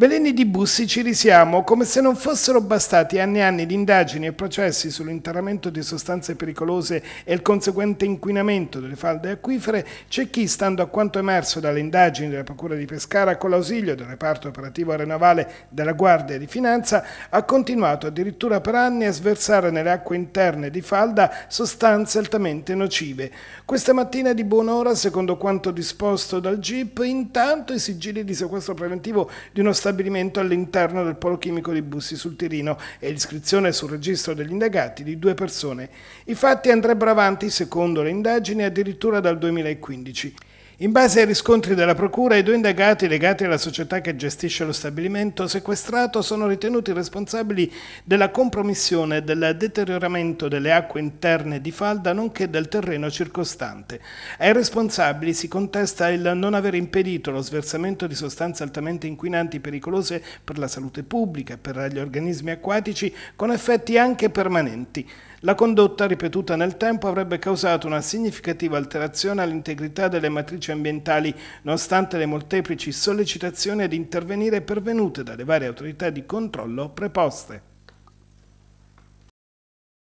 Veleni di Bussi ci risiamo come se non fossero bastati anni e anni di indagini e processi sull'interramento di sostanze pericolose e il conseguente inquinamento delle falde acquifere, c'è chi, stando a quanto emerso dalle indagini della Procura di Pescara con l'ausilio del reparto operativo aeronavale della Guardia di Finanza, ha continuato addirittura per anni a sversare nelle acque interne di falda sostanze altamente nocive. Questa mattina di buon'ora, secondo quanto disposto dal GIP, intanto i sigilli di sequestro preventivo di uno stato stabilimento all'interno del polo chimico di Bussi sul Tirino e l'iscrizione sul registro degli indagati di due persone. I fatti andrebbero avanti, secondo le indagini, addirittura dal 2015. In base ai riscontri della Procura, i due indagati legati alla società che gestisce lo stabilimento sequestrato sono ritenuti responsabili della compromissione e del deterioramento delle acque interne di falda nonché del terreno circostante. Ai responsabili si contesta il non aver impedito lo sversamento di sostanze altamente inquinanti pericolose per la salute pubblica e per gli organismi acquatici con effetti anche permanenti. La condotta, ripetuta nel tempo, avrebbe causato una significativa alterazione all'integrità delle matrici ambientali, nonostante le molteplici sollecitazioni ad intervenire pervenute dalle varie autorità di controllo preposte.